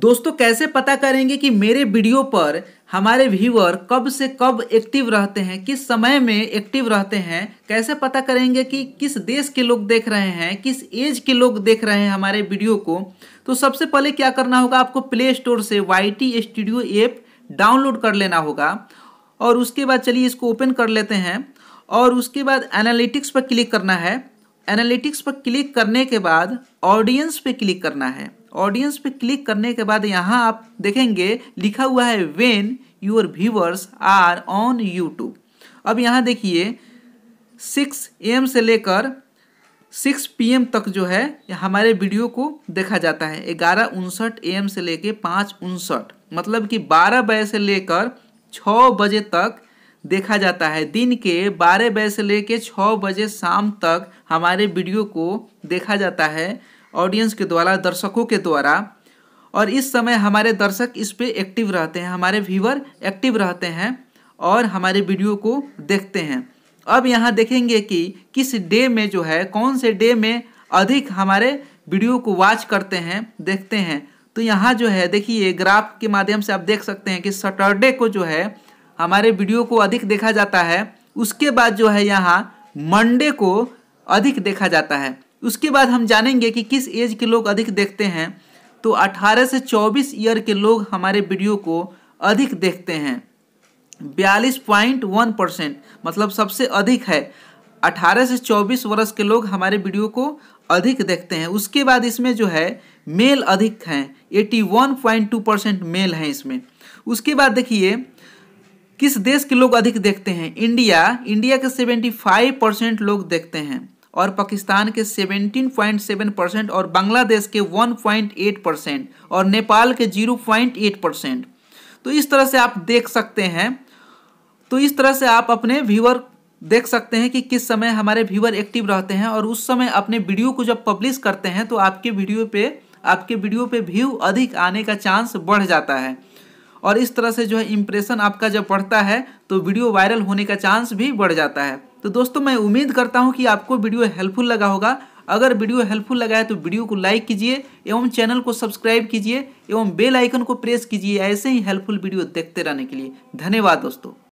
दोस्तों कैसे पता करेंगे कि मेरे वीडियो पर हमारे व्यूअर कब से कब एक्टिव रहते हैं किस समय में एक्टिव रहते हैं कैसे पता करेंगे कि किस देश के लोग देख रहे हैं किस एज के लोग देख रहे हैं हमारे वीडियो को तो सबसे पहले क्या करना होगा आपको प्ले स्टोर से Y T studio app download कर लेना होगा और उसके बाद चलिए इसको ओपन कर लेते हैं और उसके बाद एनालिटिक्स पर क्लिक करना है एनालिटिक्स पर क्लिक करने के बाद ऑडियंस पर क्लिक करना है ऑडियंस पे क्लिक करने के बाद यहाँ आप देखेंगे लिखा हुआ है when your viewers are on YouTube अब यहाँ देखिए सिक्स एम से लेकर सिक्स एम तक जो है हमारे वीडियो को देखा जाता है ग्यारह उनसठ एम से लेकर पाँच उनसठ मतलब कि बारह बजे से लेकर छः बजे तक देखा जाता है दिन के बारह बजे से लेकर छः बजे शाम तक हमारे वीडियो को देखा जाता है ऑडियंस के द्वारा दर्शकों के द्वारा और इस समय हमारे दर्शक इस पर एक्टिव रहते हैं हमारे व्यूवर एक्टिव रहते हैं और हमारे वीडियो को देखते हैं अब यहाँ देखेंगे कि किस डे में जो है कौन से डे में अधिक हमारे वीडियो को वॉच करते हैं देखते हैं तो यहाँ जो है देखिए ग्राफ के माध्यम से आप देख सकते हैं कि सटरडे को जो है हमारे वीडियो को अधिक देखा जाता है उसके बाद जो है यहाँ मंडे को अधिक देखा जाता है उसके बाद हम जानेंगे कि किस एज के लोग अधिक देखते हैं तो 18 से 24 ईयर के लोग हमारे वीडियो को अधिक देखते हैं बयालीस पॉइंट वन परसेंट मतलब सबसे अधिक है 18 से 24 वर्ष के लोग हमारे वीडियो को अधिक देखते हैं उसके बाद इसमें जो है मेल अधिक हैं 81.2 परसेंट मेल हैं इसमें उसके बाद देखिए किस देश के लोग अधिक देखते हैं इंडिया इंडिया के फाइव परसेंट लोग देखते हैं और पाकिस्तान के 17.7 परसेंट और बांग्लादेश के 1.8 परसेंट और नेपाल के 0.8 परसेंट तो इस तरह से आप देख सकते हैं तो इस तरह से आप अपने व्यूअर देख सकते हैं कि किस समय हमारे व्यूअर एक्टिव रहते हैं और उस समय अपने वीडियो को जब पब्लिश करते हैं तो आपके वीडियो पे आपके वीडियो पे व्यू अधिक आने का चांस बढ़ जाता है और इस तरह से जो है इम्प्रेशन आपका जब बढ़ता है तो वीडियो वायरल होने का चांस भी बढ़ जाता है तो दोस्तों मैं उम्मीद करता हूँ कि आपको वीडियो हेल्पफुल लगा होगा अगर वीडियो हेल्पफुल लगा है तो वीडियो को लाइक कीजिए एवं चैनल को सब्सक्राइब कीजिए एवं बेल आइकन को प्रेस कीजिए ऐसे ही हेल्पफुल वीडियो देखते रहने के लिए धन्यवाद दोस्तों